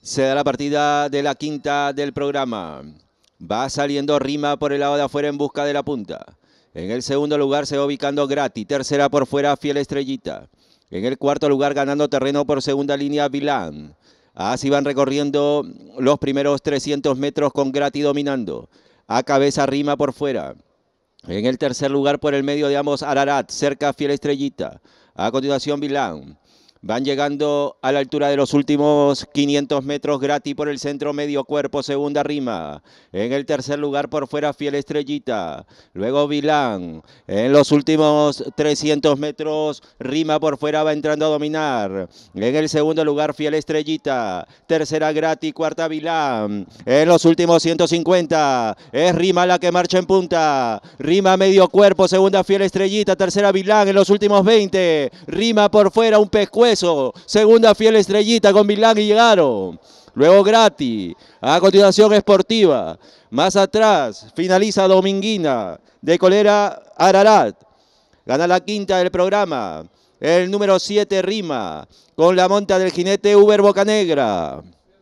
Se da la partida de la quinta del programa. Va saliendo Rima por el lado de afuera en busca de la punta. En el segundo lugar se va ubicando Grati. Tercera por fuera, Fiel Estrellita. En el cuarto lugar ganando terreno por segunda línea, Vilán. Así van recorriendo los primeros 300 metros con Grati dominando. A cabeza Rima por fuera. En el tercer lugar por el medio de ambos, Ararat. Cerca, Fiel Estrellita. A continuación, Vilán. Van llegando a la altura de los últimos 500 metros gratis por el centro medio cuerpo, segunda rima. En el tercer lugar por fuera Fiel Estrellita. Luego Vilán. En los últimos 300 metros rima por fuera va entrando a dominar. En el segundo lugar Fiel Estrellita. Tercera gratis, cuarta Vilán. En los últimos 150 es rima la que marcha en punta. Rima medio cuerpo, segunda Fiel Estrellita. Tercera Vilán en los últimos 20. Rima por fuera un pescuezo segunda fiel estrellita con Milán y llegaron. Luego Grati, a continuación Esportiva, más atrás finaliza Dominguina, de Colera Ararat. Gana la quinta del programa, el número 7 Rima, con la monta del jinete Uber Bocanegra.